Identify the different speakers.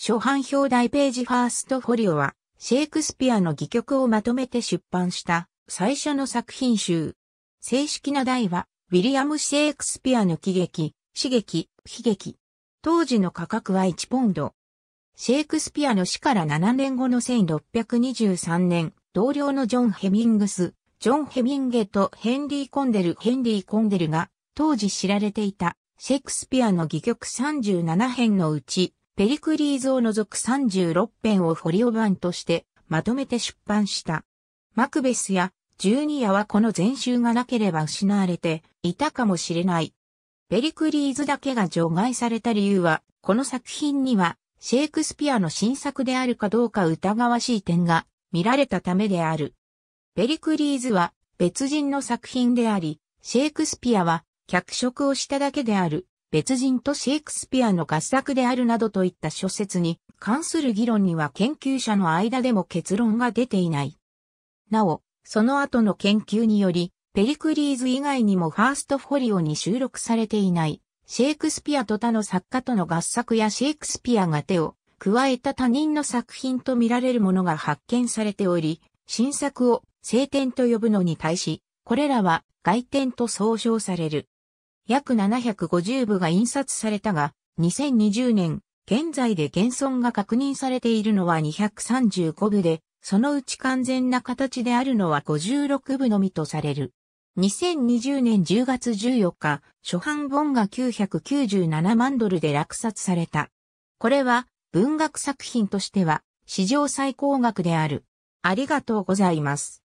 Speaker 1: 初版表題ページファーストフォリオは、シェイクスピアの戯曲をまとめて出版した最初の作品集。正式な題は、ウィリアム・シェイクスピアの喜劇、刺激、悲劇。当時の価格は1ポンド。シェイクスピアの死から7年後の1623年、同僚のジョン・ヘミングス、ジョン・ヘミンゲとヘンリー・コンデル、ヘンリー・コンデルが当時知られていたシェイクスピアの戯曲37編のうちペリクリーズを除く36編をフォリオ版としてまとめて出版した。マクベスや十ニアはこの全集がなければ失われていたかもしれない。ペリクリーズだけが除外された理由は、この作品にはシェイクスピアの新作であるかどうか疑わしい点が見られたためである。ペリクリーズは別人の作品であり、シェイクスピアは脚色をしただけである別人とシェイクスピアの合作であるなどといった諸説に関する議論には研究者の間でも結論が出ていない。なお、その後の研究により、ペリクリーズ以外にもファーストフォリオに収録されていない、シェイクスピアと他の作家との合作やシェイクスピアが手を加えた他人の作品と見られるものが発見されており、新作を聖典と呼ぶのに対し、これらは外典と総称される。約750部が印刷されたが、2020年、現在で現存が確認されているのは235部で、そのうち完全な形であるのは56部のみとされる。2020年10月14日、初版本が997万ドルで落札された。これは文学作品としては史上最高額である。ありがとうございます。